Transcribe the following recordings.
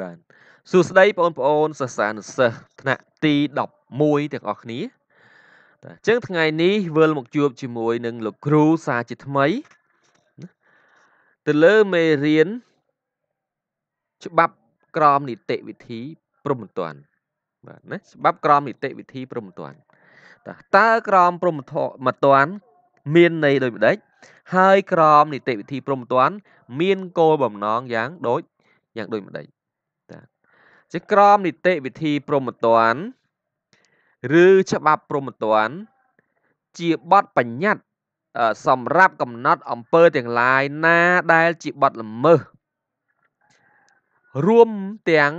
បាទសួស្តីបងប្អូនសិស្សានុសិស្សថ្នាក់ទី11ទាំងអស់គ្នាតាអញ្ចឹងថ្ងៃនេះវិលមកជួបជាមួយនឹងលោកគ្រូសាជាថ្មី ទៅលើមេរៀនច្បាប់ក្រមនីតិវិធីព្រហ្មទណ្ឌបាទណាច្បាប់ក្រមនីតិវិធីព្រហ្មទណ្ឌតាតើក្រមព្រហ្មធមទណ្ឌមានន័យដូចម្ដេចហើយ ក្រមនីតិវិធីព្រហ្មទណ្ឌមានគោលបំណងយ៉ាងដូចយ៉ាងដូចម្ដេចជាក្រមនីតិវិធីព្រហ្មទណ្ឌឬច្បាប់ព្រហ្មទណ្ឌជាបទបញ្ញត្តិសម្រាប់កំណត់អំពើទាំងឡាយណាដែលជាបទល្មើសរួមទាំង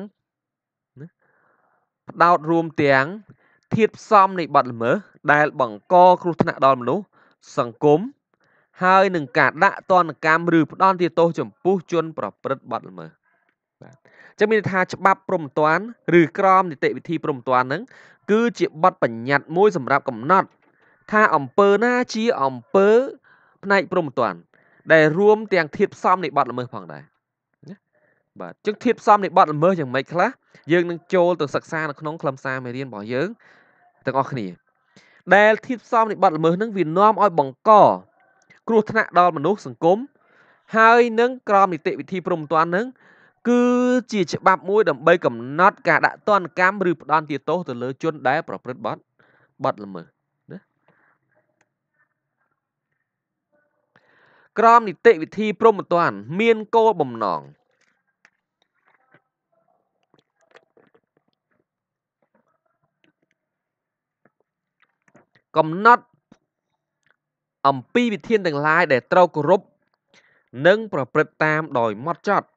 ផ្ដោតរួមទាំងធាតផ្សំនៃបទល្មើសដែល បង្កគ្រោះថ្នាក់ដល់មនុស្សសង្គមហើយនឹងការដាក់ទណ្ឌកម្មឬផ្ដន្ទាទោសចំពោះជន ប្រព្រឹត្តបទល្មើសបាទចឹងមានន័យថាច្បាប់ព្រំតាន់ឬក្រមនីតិវិធីព្រំតាន់ហ្នឹងគឺជាបទបញ្ញត្តិមួយសម្រាប់កំណត់ថាអង្គើណាជាអង្គើផ្នែកព្រំតាន់ដែលរួមទាំងធៀបផ្សំនៃបទល្មើសផងដែរបាទចឹងធៀបផ្សំនៃបទល្មើសយ៉ាងម៉េចខ្លះយើងនឹងចូលទៅសិក្សានៅក្នុងខ្លឹមសារមេរៀនរបស់យើងទាំងអស់គ្នាដែលធៀបផ្សំនៃបទល្មើសនឹងវានាំឲ្យបង្កគ្រោះថ្នាក់ដល់មនុស្សសង្គមហើយនឹងក្រមនីតិវិធីព្រំតាន់នឹងគឺជាច្បាប់មួយដើម្បីកំណត់ការដាក់ទណ្ឌកម្មឬផ្ដន្ទាទោសទៅលើជនដែល ប្រព្រឹត្តបទបទល្មើសណាក្រមនីតិវិធីព្រហ្មទណ្ឌមានគោលបំណងកំណត់អំពីវិធានទាំងឡាយដែលត្រូវគោរពនិង ប្រព្រឹត្តតាមដោយម៉ត់ចត់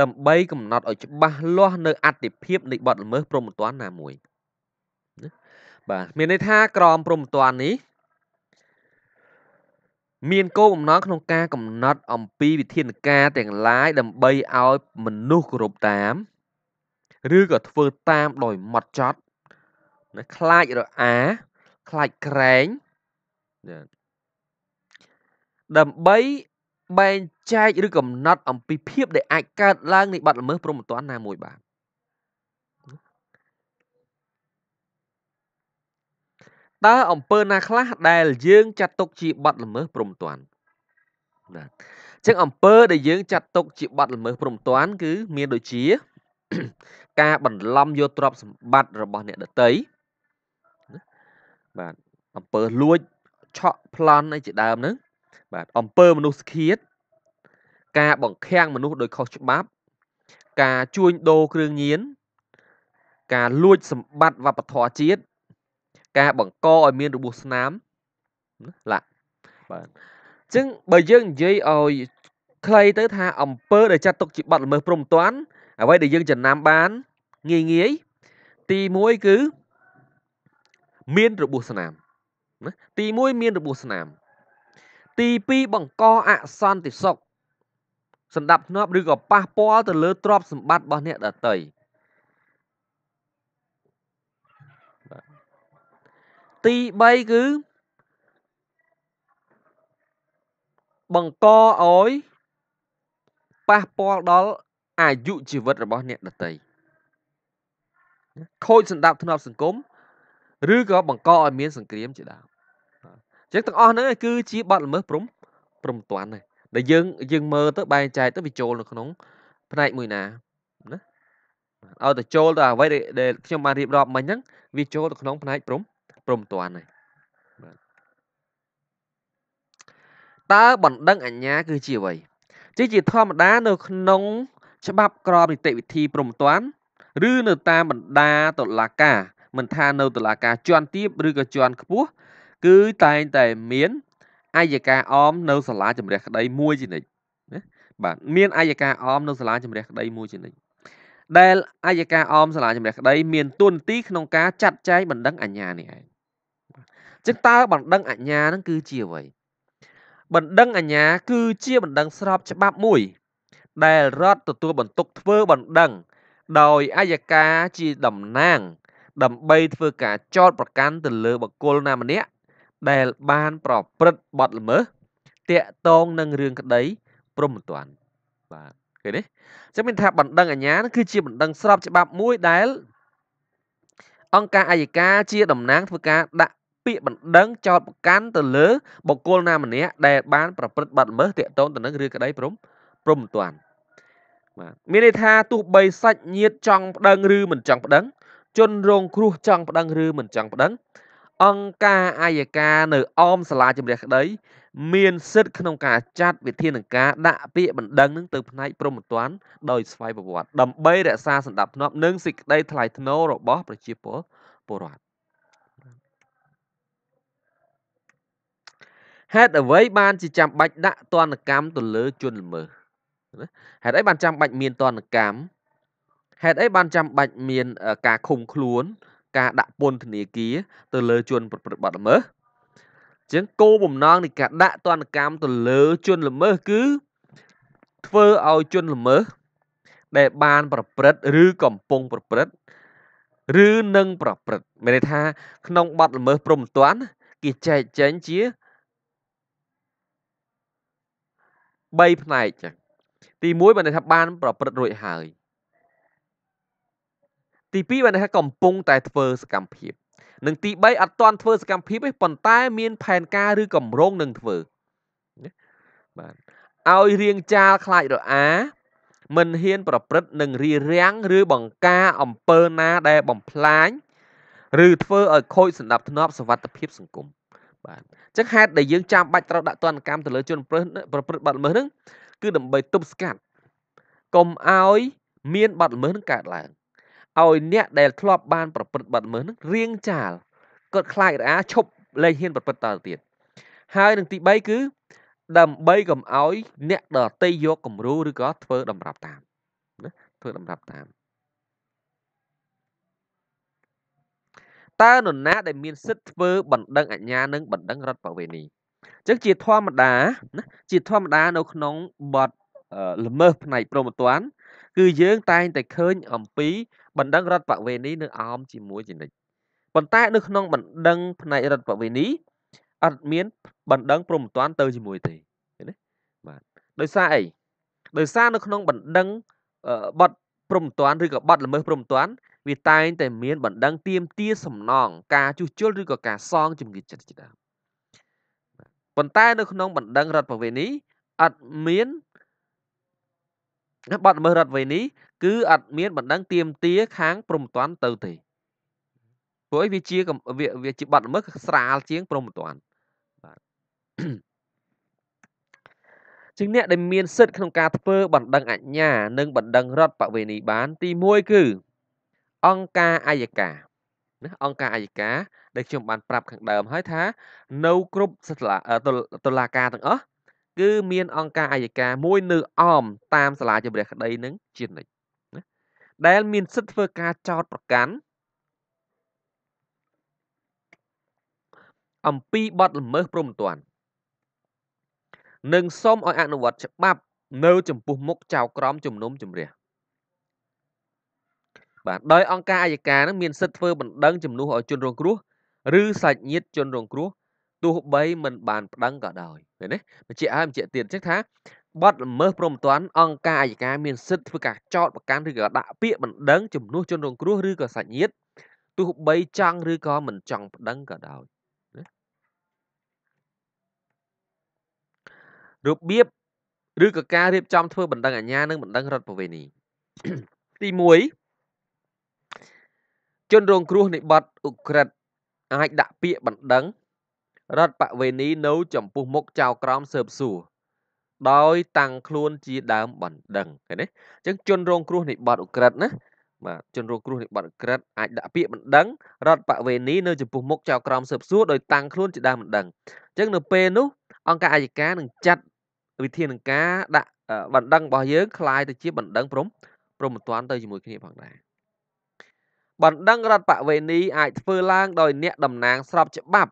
ដើម្បីកំណត់ឲ្យច្បាស់លាស់នៅអតិភិបនៃបទល្មើសព្រហ្មទណ្ឌណាមួយបាទមានន័យថាក្រមព្រហ្មទណ្ឌនេះមានគោលបំណងក្នុងការ កំណត់ អំពីវិធានការទាំងឡាយដើម្បីឲ្យមនុស្សគោរពតាម ឬក៏ធ្វើតាមដោយម៉ត់ចត់ណាខ្លាចរអាខ្លាចក្រែងដើម្បីបែងចែកឬកំណត់អំពីភាពដែលអាចកើតឡើងនៃបទល្មើសព្រហ្មទណ្ឌណាមួយបាទតើអំពើណាខ្លះដែលយើងចាត់ទុកជាបទល្មើសព្រហ្មទណ្ឌបាទអញ្ចឹងអំពើដែលយើងចាត់ទុកជាបទល្មើសព្រហ្មទណ្ឌគឺមានដូចជា ការបន្លំយកទ្រព្យសម្បត្តិរបស់អ្នកដតីបាទអំពើលួចឆក់ប្លន់អីជាដើមហ្នឹងបាទអំពើមនុស្សឃាត ការបង្ខាំងមនុស្សដោយខុសច្បាប់ការជួញដូរគ្រឿងញៀនការលួចសម្បត្តិវប្បធម៌ជាតិការបង្កឲ្យមានរបួសស្នាមឡាបាទអញ្ចឹងបើយើងនិយាយឲ្យខ្លីទៅថាអំពើដែលចាត់ទុកជាបទល្មើសព្រំតាន់អ្វីដែលយើងចំណាំបានងាយងាយទី1គឺមានរបួសស្នាមណាទី1មានរបួសស្នាមទី2បង្កអសន្តិសុខសន្តាប់ធ្នាប់ឬក៏ប៉ះពាល់ទៅលើទ្រព្យសម្បត្តិរបស់អ្នកដទៃទី3គឺបង្កឲ្យប៉ះពាល់ដល់អាយុជីវិតរបស់ អ្នកដទៃខូចសន្តាប់ធ្នាប់សង្គមឬក៏បង្កឲ្យមាន សង្គ្រាមជាដើមចឹងទាំងអស់ហ្នឹងគឺជាបទល្មើសព្រំព្រំតាន់ហ្នឹងដែលយើងយើងមើលទៅបែងចែកទៅវាចូលនៅក្នុងផ្នែកមួយណាណាឲ្យទៅចូលទៅអ្វីដែលខ្ញុំបានរៀបរាប់មិញហ្នឹងវាចូលទៅក្នុងផ្នែកព្រំព្រំតាន់ហ្នឹងតើបណ្ដឹងអញ្ញា គឺជាអ្វីជាជាធម្មតានៅក្នុងច្បាប់ក្របនីតិវិធីព្រំតាន់ ឬនៅតាមបណ្ដាតុលាការមិនថានៅតុលាការជាន់ទាបឬក៏ជាន់ខ្ពស់គឺតែងតែមានអាយកាអមនៅសាលាជំរះក្តីមួយជានិច្ចណាបាទមានអាយកាអមនៅសាលាជំរះក្តីមួយជានិច្ចដែលអាយកាអមសាលាជំរះក្តីមានទួនាទីក្នុងការចាត់ចែងបណ្ដឹងអាជ្ញានេះឯងចឹងតើបណ្ដឹងអាជ្ញានឹងគឺជាអ្វីបណ្ដឹងអាជ្ញាគឺជាបណ្ដឹងស្របច្បាប់មួយ ដែលរដ្ឋទទួលបន្ទុកធ្វើបណ្ដឹង ដោយអាយកាជាតំណាងដើម្បីធ្វើការចោទប្រកាន់ទៅលើបុគ្គលណាម្នាក់ដែលបានប្រព្រឹត្តបទល្មើសតាក់ទងនឹងរឿងក្តីព្រមមិនទាន់បាទឃើញទេអញ្ចឹងមានថាបណ្ដឹងអាញាគឺជាបណ្ដឹងស្របច្បាប់មួយដែលអង្គការអាយកាជាតំណាងធ្វើការដាក់ពាក្យបណ្ដឹងចោទប្រកាន់ទៅលើបុគ្គលណាម្នាក់ដែលបានប្រព្រឹត្តបទល្មើសទាក់ទងទៅនឹងរឿងក្តីព្រមព្រមមិនទាន់បាទមានន័យថាទោះបីសាច់ញាតចង់ប្តឹង ឬ មិនចង់ប្តឹង ជនរងគ្រោះចង់ប្តឹងឬមិនចង់ប្តឹងអង្គការអាយកានៅ អមសាលាជំរះក្តីមានសិទ្ធិក្នុងការចាត់វិធានការដាក់ពាក្យបណ្ដឹងនឹងទៅផ្នែកព្រំប្រទានដោយស្វ័យប្រវត្តិដើម្បីរក្សាសន្តិភាពនិងសេចក្តីថ្លៃថ្នូររបស់ប្រជាពលពលរដ្ឋហេតុអ្វីបានជាចាំបាច់ដាក់ទណ្ឌកម្មទៅលើជនល្មើសហេតុអីបានចាំបាច់មានទណ្ឌកម្មហេតុអីបានចាំបាច់មាន ការឃុំខ្លួនការដាក់ពន្ធនាគារទៅលើជនប្រព្រឹត្តបទល្មើសចឹងគោលបំណងនៃការដាក់ទណ្ឌកម្មទៅលើជនល្មើសគឺ ធ្វើឲ្យជនល្មើសដែលបានប្រព្រឹត្តឬកំពុងប្រព្រឹត្តឬនឹងប្រព្រឹត្តមានន័យថា ក្នុងបទល្មើសព្រំទាន់គេចែកចែងជា3ផ្នែកចឹងទី1បានន័យថាបានប្រព្រឹត្តរួចហើយទី2បានថាកំពុងតែធ្វើសកម្មភាពនិងទី3អត់ទាន់ធ្វើសកម្មភាពទេប៉ុន្តែ មានផែនការឬកម្រងនឹងធ្វើបាទឲ្យរៀងចាលខ្លាចរអា មិនហ៊ានប្រព្រឹត្តនឹងរារាំងឬបង្ការអំពើណាដែលបំផ្លាញឬធ្វើឲ្យខូចសណ្ដាប់ធ្នាប់សវត្ថភាពសង្គមបាទអញ្ចឹងហេតុដែលយើងចាំបាច់ត្រូវដាក់ទណ្ឌកម្មទៅលើ ជនប្រព្រឹត្តបទល្មើសហ្នឹងគឺដើម្បីទប់ស្កាត់កុំឲ្យមានបទល្មើសនឹងកើតឡើងឲ្យអ្នកដែលធ្លាប់បានប្រព្រឹត្តបទល្មើសនឹងរៀងចាលគាត់ខ្លាចរអាឈប់លែងហ៊ានប្រព្រឹត្តតទៅទៀតហើយនឹងទី3គឺ ដើម្បីកុំឲ្យអ្នកដតីយកគំរូឬក៏ធ្វើតម្រាប់តាមណាធ្វើតម្រាប់តាមតើនរណាដែលមានសិទ្ធិធ្វើបណ្ដឹងអាជ្ញានិងបណ្ដឹងរដ្ឋបវេនីចឹងជាធម្មតាណាជាធម្មតានៅ ក្នុងបទល្មើសផ្នែកព្រមត្តគឺយើងតែងតែឃើញអំពីបណ្ដឹងរដ្ឋបវេនីនៅអោមជាមួយជានិច្ចប៉ុន្តែនៅ ក្នុងបណ្ដឹងផ្នែករដ្ឋបវេនីអត់មានបណ្ដឹងព្រមតាន់ទៅជាមួយទេណាបាទដោយសារអីដោយសារនៅក្នុងបណ្ដឹងបတ်ព្រមតាន់ឬក៏បတ်ល្មើសព្រមតាន់វាតែងតែមានបណ្ដឹងទៀមទាសំណងការជួសជុលឬក៏ការសងជំងឺចិត្តជាដើមប៉ុន្តែនៅក្នុងបណ្ដឹងរដ្ឋបវេនីអត់មានបတ်ល្មើសរដ្ឋបវេនីគឺអត់មានបណ្ដឹងទៀមទាខាងព្រំតាន់ទៅទេ ព្រោះវាជាវាជាបាត់ល្មើសស្រាលជាងព្រំតាន់បាទជាងអ្នកដែលមានសិទ្ធិក្នុងការធ្វើបណ្ដឹងអញ្ញា និងបណ្ដឹងរដ្ឋបវេណីបាន ទី1គឺអង្គការអัยការណាអង្គការអัยការដែលខ្ញុំបានប្រាប់ខាងដើមហើយថានៅគ្រប់តុលាការទាំងអស់គឺមានអង្គការអัยការមួយនៅអមតាមសាលាជម្រះក្តីនឹងជានិច្ចដែល មានសិទ្ធិធ្វើការចោតប្រកាន់អំពីបទល្មើសព្រំដែននិងសូមឲ្យអនុវត្តច្បាប់នៅចំពោះមុខចៅក្រមជំនុំជម្រះបាទដោយអង្គការអយ្យការនឹងមានសិទ្ធិធ្វើបណ្ដឹងជំនួសឲ្យជនរងគ្រោះឬសាច់ញាតិជនរងគ្រោះទោះបីមិនបានប្តឹងក៏ដោយឃើញទេបញ្ជាក់ឲ្យបញ្ជាក់ទៀតចឹងថាបទល្មើសព្រំព្រៀងអង្គការអាយកាមានសិទ្ធិធ្វើការចោទប្រកាន់ឬក៏ដាក់ពាក្យបណ្ដឹងជំនួសជនរងគ្រោះឬក៏សាច់ញាតិទោះបីចង់ឬក៏មិនចង់ប្តឹងក៏ដោយរបៀបឬក៏ការរៀបចំធ្វើបណ្ដឹងអាជ្ញានិងបណ្ដឹងរដ្ឋបវេនីទី1ជនរងគ្រោះនៃបទអ ுக ្រិតអាចដាក់ពាក្យបណ្ដឹងរដ្ឋបវេនីនៅចំពោះមុខចៅក្រមស៊ើបសួរដោយតាំងខ្លួនជាដើមបណ្ដឹងឃើញទេអញ្ចឹងជនរងគ្រោះនៃបទឧក្រិដ្ឋណាបាទជនរងគ្រោះនៃបទឧក្រិដ្ឋអាចដាក់ពាក្យបណ្ដឹង រដ្ឋបវេនីនៅចំពោះមុខចៅក្រមស៊ើបសួរដោយតាំងខ្លួនជាដើមបណ្ដឹងអញ្ចឹងនៅពេលនោះអង្គការអាយកានឹងចាត់វិធានការដាក់បណ្ដឹងរបស់យើងคล้ายទៅជាបណ្ដឹងព្រមព្រមមិនទាន់ទៅជាមួយគ្នាផងដែរបណ្ដឹងរដ្ឋបវេនីអាចធ្វើឡើងដោយអ្នកតំណាង ស្របច្បាប់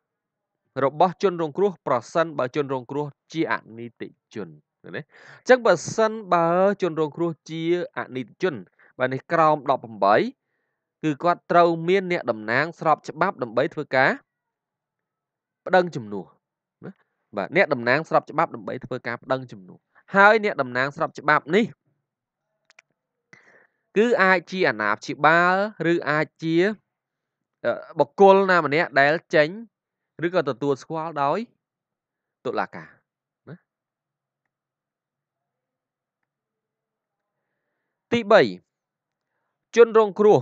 របស់ជនរងគ្រោះប្រសិនបើជនរងគ្រោះជាអនីតិជនណាអញ្ចឹងបើសិនបើជនរងគ្រោះជាអនីតិជន បាទនេះក្រោម18គឺគាត់ត្រូវមានអ្នកតំណាង ស្របច្បាប់ដើម្បីធ្វើការប្តឹងជំនួសណាបាទអ្នកតំណាង ស្របច្បាប់ដើម្បីធ្វើការប្តឹងជំនួសហើយអ្នកតំណាងស្របច្បាប់នេះគឺអាចជាអាណាព្យាបាលឬអាចជាបុគ្គលណាម្នាក់ដែលចេញឬក៏ទទួលស្គាល់ដោយតុលាការណាទី3ជនរងគ្រោះ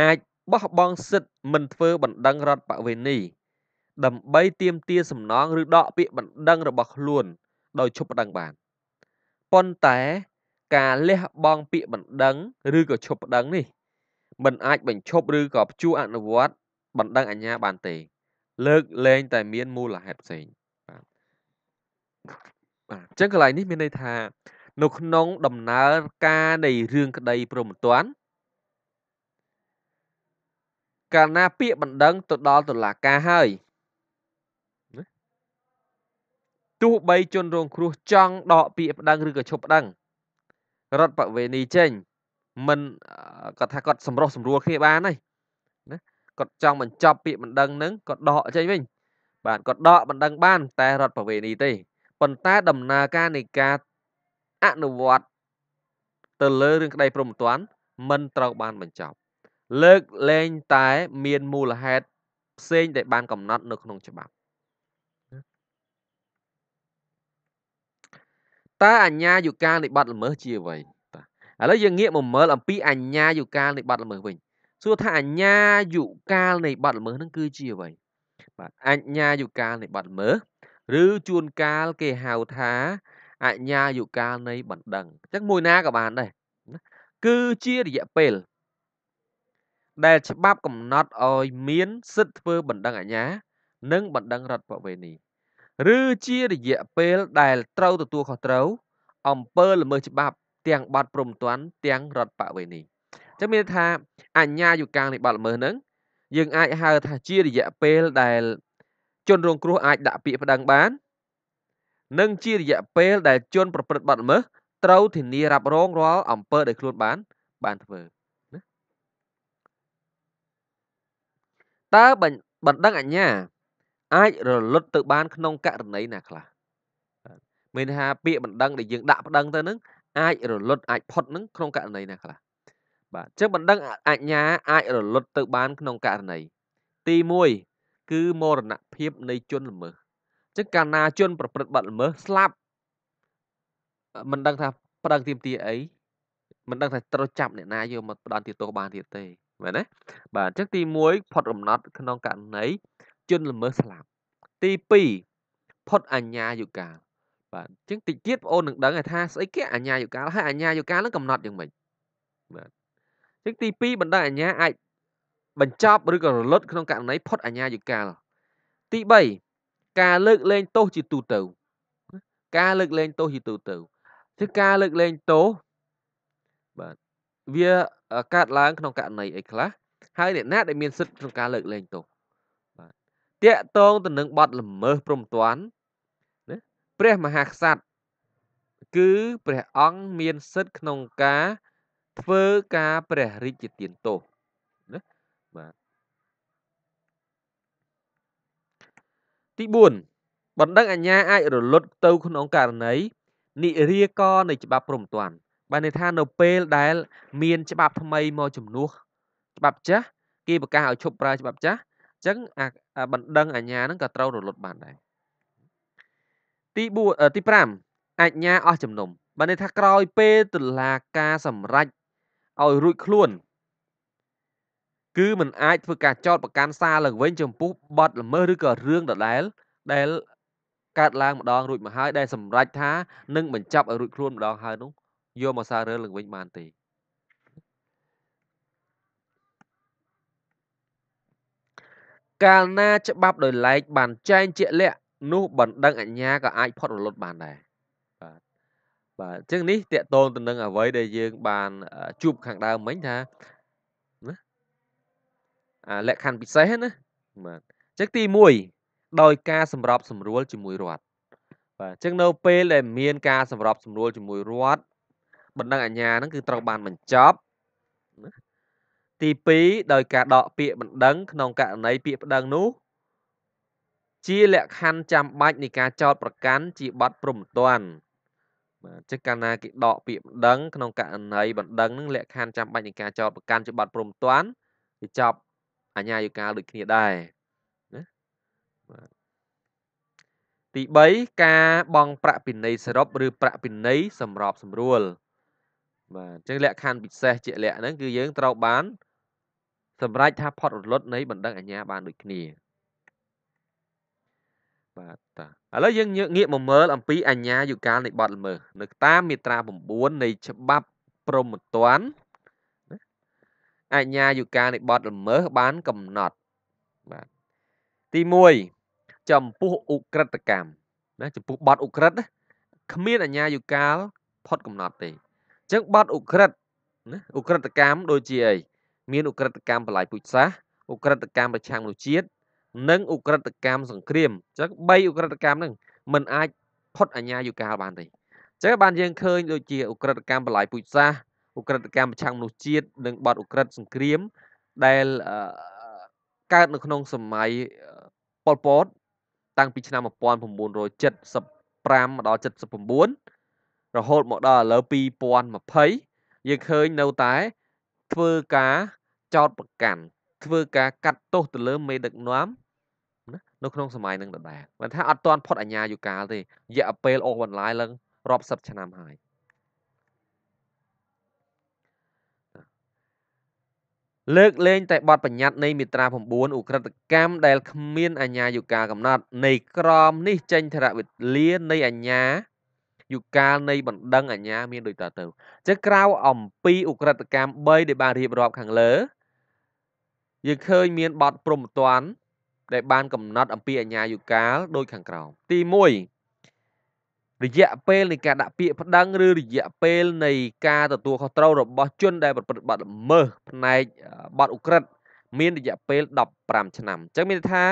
អាចបោះបង់សិទ្ធិមិនធ្វើបណ្ដឹងរដ្ឋបវេនីដើម្បីទាមទារសំណងឬដកពាក្យបណ្ដឹងរបស់ខ្លួនដោយឈប់បណ្ដឹងបានប៉ុន្តែការលះបង់ពាក្យបណ្ដឹងឬក៏ឈប់បណ្ដឹង នេះមិនអាច បញ្ឈប់ឬក៏ព្យួរអនុវត្តបណ្ដឹងអាជ្ញាបានទេលើកលែងតែមានមូលហេតុផ្សេងបាទបាទអញ្ចឹងកន្លែងនេះ មានន័យថា នៅក្នុងដំណើរការនៃ រឿងក្តីព្រមទានកាលណាពាក្យបណ្ដឹងទៅដល់តុលាការហើយទោះបី ជនរងគ្រោះចង់ដកពាក្យប្តឹងឬក៏ឈប់ប្តឹង រដ្ឋបវេនីចេញមិនគាត់ថាគាត់សម្រុះសម្រួលគ្នាបានហើយគាត់ចង់បញ្ចប់ពាក្យបណ្ដឹងហ្នឹងគាត់ដកចេញវិញ បាទគាត់ដកបណ្ដឹងបានតែរដ្ឋប្រវេណីទេប៉ុន្តែដំណើរការនៃការអនុវត្តទៅលើរឿងក្តីព្រមត្តនមិនត្រូវបានបញ្ចប់ លើកលែងតែ មានមូលហេតុផ្សេងដែលបានកំណត់ នៅ ក្នុងច្បាប់តើអញ្ញាយុការនៃប័ណ្ណល្មើសជាអ្វីបាទឥឡូវយើងងាកមកមើលអំពីអញ្ញាយុការនៃប័ណ្ណល្មើសវិញសួរថាអញ្ញាយុកាលនៃបទល្មើសនឹងគឺជាអ្វីបាទអញ្ញាយុកាលនៃបទល្មើសឬជួនកាលគេហៅថាអញ្ញាយុកាលនៃបណ្ដឹងអញ្ចឹងមួយណាក៏បានដែរគឺជារយៈពេល ដែលច្បាប់កំណត់ឲ្យ មាន សិទ្ធិធ្វើបណ្ដឹងអាជ្ញា និងបណ្ដឹងរដ្ឋបវេនីឬជារយៈពេល ដែលត្រូវទទួលខុសត្រូវអំពើល្មើសច្បាប់ទាំងបាត់ព្រំទាន់ទាំងរដ្ឋបវេនីចឹងមានថាអញ្ញាយុកាងនៃបទល្មើសហ្នឹងយើងអាចហៅថាជារយៈពេលដែល ជន រងគ្រោះអាចដាក់ពាក្យប្តឹងបាននិងជារយៈពេល ដែលជន ប្រព្រឹត្តបទល្មើសត្រូវធានារ៉ាប់រងរាល់អំពើ ដែលខ្លួនបាន បានធ្វើណាតើបណ្ដឹងអញ្ញា អាចរលត់ទៅបាន ក្នុងករណីណាខ្លះមានថាពាក្យបណ្ដឹងដែលយើងដាក់ប្តឹងទៅនឹងអាចរលត់អាចផុតនឹងក្នុងករណីណាខ្លះបាទចឹងបណ្ដឹងអញ្ញាអាចរលត់ទៅបានក្នុងករណីទី1គឺមរណភាពនៃជនល្មើសចឹងកាលណាជនប្រព្រឹត្តបទល្មើសស្លាប់មិនដឹងថាប្តឹងទាមទារអីមិនដឹងថាត្រូវចាប់អ្នកណាយកមកផ្ដន់ទាទោសបានទៀតទេមែនទេបាទអញ្ចឹងទី1ផុតកំណត់ក្នុងករណីជនល្មើសស្លាប់ទី2ផុតអញ្ញាយុកាលបាទអញ្ចឹងតិចទៀតបងអូននឹងដឹងថាស្អីគេអញ្ញាយុកាលហើយអញ្ញាយុកាលនឹងកំណត់យ៉ាងម៉េចបាទចឹងទី2បណ្ដាអាញាអាចបញ្ចប់ឬក៏រលត់ក្នុងករណីផុតអាញាយកាលទី3ការលើកលែងទោសជាទូទៅការលើកលែងទោសជាទូទៅគឺការលើកលែងទោសបាទវាកើតឡើងក្នុងករណីអីខ្លះហើយអ្នកណា ដែលមានសិទ្ធិក្នុងការលើកលែងទោសបាទតាកតងទៅនឹងបទល្មើសព្រំតាន់ណាព្រះមហាក្សត្រគឺព្រះអង្គមានសិទ្ធិក្នុងការធ្វើការព្រះរាជទានទោសណាបាទទី4បណ្ដឹងអាជ្ញាអាច រលត់ទៅក្នុងករណីនិរាកនៃច្បាប់ព្រំទានបានន័យថានៅពេលដែល មាន ច្បាប់ថ្មីមកជំនួសច្បាប់ចាស់គេប្រកាសឲ្យឈប់ប្រើច្បាប់ចាស់អញ្ចឹងអាបណ្ដឹងអាជ្ញានឹងក៏ត្រូវរលត់បានដែរទី4ទី5អាជ្ញាអស់ជំនុំបានន័យថាក្រោយ ពេលតុលាការសម្រេចឲ្យរួចខ្លួនគឺมันអាចធ្វើការចោតប្រកាន់សារឡើងវិញ ចំពោះបទល្មើសឬក៏រឿងដដែលដែលកើតឡើងម្ដងរួចមកហើយដែលសម្រេចថានឹងបញ្ចប់ឲ្យរួចខ្លួនម្ដងហើយនោះយកមកសាររើឡើងវិញបានទេកាលណាច្បាប់ដោយឡែក បានចែងជាក់លាក់នោះបណ្ដឹងអញ្ញាក៏អាច ផុតរលត់បានដែរបាទអញ្ចឹងនេះតកតងទៅនឹង អ្វីដែលយើងបានជួបខាងដើមមិញថាណាអាលក្ខខណ្ឌពិសេសណាបាទអញ្ចឹងទី1ដោយ ការសម្របសម្រួលជាមួយរដ្ឋបាទអញ្ចឹងនៅពេលដែលមានការសម្របសម្រួលជាមួយរដ្ឋបណ្ដឹងអាញាហ្នឹងគឺត្រូវបានបញ្ចប់ណាទី2ដោយការដកពាក្យបណ្ដឹងក្នុងករណីពាក្យបណ្ដឹងនោះជាលក្ខខណ្ឌចាំបាច់នៃការចោតប្រក័ណ្ឌជាប័ណ្ណព្រមតន់បាទចឹងកាលណាគេដកពាក្យបណ្ដឹងក្នុងករណីបណ្ដឹងនឹង លក្ខខណ្ឌចាំបាច់នៃការចោទប្រកាន់ជាបទព្រមតាន់វាចប់អាញាយកាលដូចគ្នាដែរណាបាទទី3ការបង់ប្រាក់ពិន័យសរុបឬប្រាក់ពិន័យសម្របសម្រួលបាទអញ្ចឹងលក្ខខណ្ឌពិសេសជាក់លាក់ហ្នឹងគឺយើងត្រូវបានសម្រេចថាផុតរលត់នៃបណ្ដឹងអាញាបានដូចគ្នាបាទតាឥឡូវយើងងាកមកមើលអំពី អញ្ញាយុកាលនៃបទល្មើសនៅតាមមាត្រា9នៃ ច្បាប់ព្រហ្មទណ្ឌអញ្ញាយុកាលនៃបទល្មើសបានកំណត់បាទទី1ចំពោះអ ுக ្រិតកម្មណាចំពោះបទអ ுக ្រិតគ្មានអញ្ញាយុកាលផុតកំណត់ទេអញ្ចឹងបទអ ுக ្រិតណាអ ுக ្រិតកម្មដូចជាអីមានអ ுக ្រិតកម្មបលាយពុជសាសអ ுக ្រិតកម្មប្រឆាំងមនុស្សជាតិនិងអ ுக ្រិតកម្មសង្គ្រាមអញ្ចឹង3អ ுக ្រិតកម្មហ្នឹងมันអាចផុតអាញាយូកាលបានទេអញ្ចឹងបានយើងឃើញដូចជាអ ுக ្រិតកម្មបលាយពូជសាសអ ுக ្រិតកម្មប្រឆាំងមនុស្សជាតិនិងបទអ ுக ្រិតសង្គ្រាមដែលកើតនៅក្នុងសម័យប៉ុលពតតាំងពីឆ្នាំ1975មកដល់79រហូតមកដល់ឥឡូវ2020យើងឃើញនៅតែធ្វើការចោតប្រកាន់ធ្វើការកាត់ទោសទៅលើមេដឹកនាំណានៅក្នុងសម័យនឹងដដែលមិនថាអត់តាន់ផុតអាញាយុកាលទេរយៈពេលអូសបន្លាយឡើងរាប់សិបឆ្នាំហើយលើកលែងតែបទបញ្ញត្តិនៃមាត្រា9ឧក្រិដ្ឋកម្មដែលគ្មានអាញាយុកាកំណត់ នៃក្រមនេះចេញធរវិលានៃអាញាយុកាលនៃបណ្ដឹងអាញាមានដូចតទៅចឹងក្រៅអំពីឧក្រិដ្ឋកម្ម3ដែលបានរៀបរាប់ខាងលើយើងឃើញមានបទព្រំតាន់ដែលបានកំណត់អំពីអាញាយុកាលដូចខាងក្រោមទី1រយៈពេលនៃការដាក់ពាក្យប្តឹង ឬរយៈពេលនៃការទទួលខុសត្រូវរបស់ជនដែលប្រព្រឹត្តបទល្មើសផ្នែកបទឧក្រិដ្ឋមានរយៈពេល15ឆ្នាំអញ្ចឹងមានន័យថា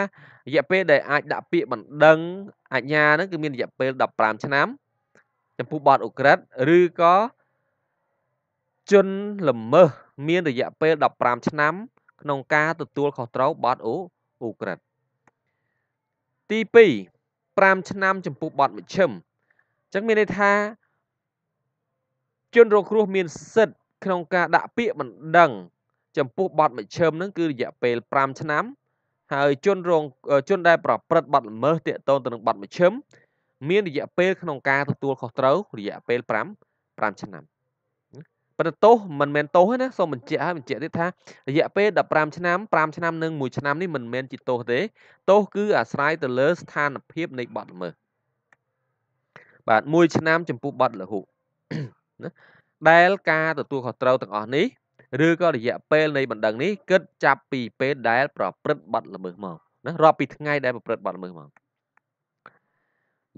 រយៈពេលដែលអាចដាក់ពាក្យបណ្ដឹងអាជ្ញាហ្នឹងគឺមានរយៈពេល15ឆ្នាំ ចំពោះបទអ ுக ្រិតឬក៏ជនល្មើសមានរយៈពេល15ឆ្នាំក្នុងការទទួលខុសត្រូវបទអូអូក្រិតទី2 5ឆ្នាំ ចំពោះបទមជ្ឈិមអញ្ចឹងមានន័យថាជនរងគ្រោះមានសិទ្ធិក្នុងការដាក់ពាក្យបណ្ដឹង ចំពោះបទមជ្ឈិមហ្នឹងគឺរយៈពេល5ឆ្នាំ ហើយជនរងជនដែលប្រព្រឹត្តបទល្មើសទាក់ទងទៅនឹងបទមជ្ឈិមមានរយៈពេលក្នុងការទទួលខុសត្រូវរយៈពេល5 5ឆ្នាំប៉ុន្តែទោសមិនមែនទោសទេណាសូមបញ្ជាក់ហើយបញ្ជាក់ទៀតថារយៈពេល15ឆ្នាំ5ឆ្នាំនិង1ឆ្នាំនេះមិនមែនជាទោសទេទោសគឺអាស្រ័យទៅលើស្ថានភាពនៃបទល្មើសបាទ1ឆ្នាំ ចំពោះបទលហុណាដែល ការទទួលខុសត្រូវទាំងអស់នេះឬក៏រយៈពេលនៃបណ្ដឹងនេះគិតចាប់ពីពេលដែល ប្រព្រឹត្តបទល្មើសមកណារាប់ពីថ្ងៃដែលប្រព្រឹត្តបទល្មើសមក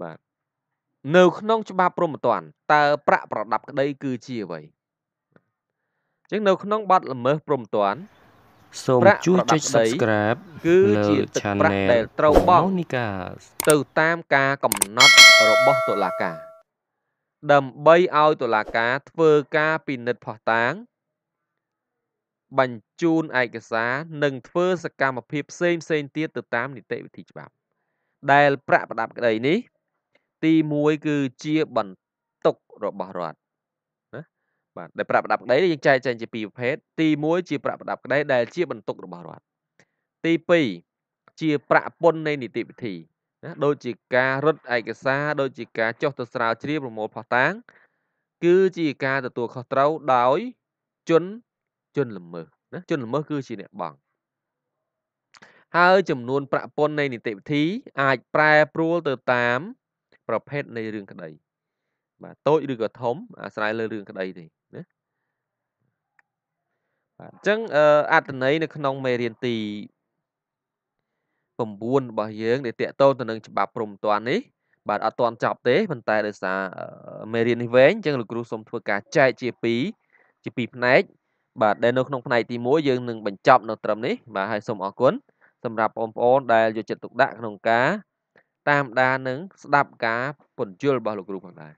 បាទនៅក្នុង ច្បាប់ព្រហ្មទណ្ឌតើប្រាក់ប្រដាប់ក្តី គឺជាអ្វីចឹងនៅក្នុងបទល្មើសព្រំទាន់សូមជួយចុច Subscribe គឺជាទឹកប្រាក់ដែលត្រូវបង់នីកា ទៅតាមការកំណត់របស់តុលាការ ដើម្បីឲ្យតុលាការ ធ្វើការពិនិត្យផុសតាងបញ្ជូនឯកសារ និង ធ្វើសកម្មភាពផ្សេងផ្សេងទៀតទៅតាមនីតិវិធីច្បាប់ ដែល ប្រាក់ប្រដាប់ក្តីនេះ ទី1គឺជាបន្ទុករបស់រដ្ឋបាទដែលប្រាក់ប្រដាប់ក្តីយើងចែកចែងជាពីរប្រភេទទី1ជាប្រាក់ប្រដាប់ក្តីដែលជាបន្ទុករបស់រដ្ឋទី2ជា ប្រាក់ពន្ធនៃនីតិវិធីណាដូចជាការរត់ឯកសារដូចជាការចុះទៅស្រាវជ្រាវប្រមូលផុសតាងគឺជាការទទួលខុសត្រូវដោយជនជនល្មើសណាជនល្មើសគឺជាអ្នកបង់ហើយចំនួនប្រាក់ពន្ធនៃនីតិវិធី អាចប្រែប្រួលទៅតាម ប្រភេទនៃរឿងក្តី បាទតូចឬក៏ធំអាស្រ័យលើរឿងក្តីទេបាទអញ្ចឹងអត្តន័យនៅក្នុងមេរៀនទី9របស់យើងដែលតកតទៅនឹងច្បាប់ព្រំតាន់នេះ បាទអត់តាន់ចប់ទេប៉ុន្តែដោយសារមេរៀននេះវែងអញ្ចឹងលោកគ្រូសូមធ្វើការចែកជា2ជា2ផ្នែកបាទដែលនៅក្នុងផ្នែកទី1យើងនឹងបញ្ចប់នៅត្រឹមនេះបាទហើយសូមអរគុណសម្រាប់បងប្អូនដែលយកចិត្តទុកដាក់ក្នុងការ តាមដាននិងស្ដាប់ការពន្យល់របស់លោកគ្រូផងដែរ